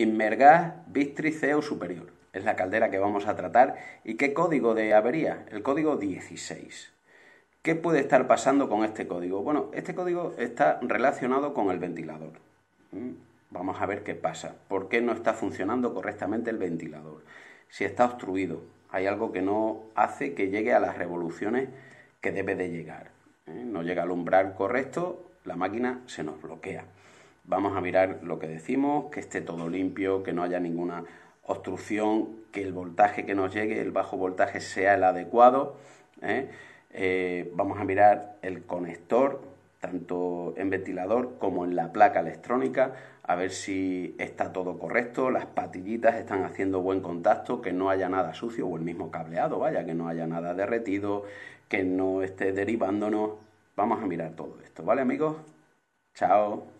Inmergaz CEO Superior. Es la caldera que vamos a tratar. ¿Y qué código de avería? El código 16. ¿Qué puede estar pasando con este código? Bueno, este código está relacionado con el ventilador. ¿Mm? Vamos a ver qué pasa. ¿Por qué no está funcionando correctamente el ventilador? Si está obstruido, hay algo que no hace que llegue a las revoluciones que debe de llegar. ¿Eh? No llega al umbral correcto, la máquina se nos bloquea. Vamos a mirar lo que decimos, que esté todo limpio, que no haya ninguna obstrucción, que el voltaje que nos llegue, el bajo voltaje sea el adecuado. ¿eh? Eh, vamos a mirar el conector, tanto en ventilador como en la placa electrónica, a ver si está todo correcto, las patillitas están haciendo buen contacto, que no haya nada sucio o el mismo cableado, vaya, que no haya nada derretido, que no esté derivándonos. Vamos a mirar todo esto, ¿vale amigos? Chao.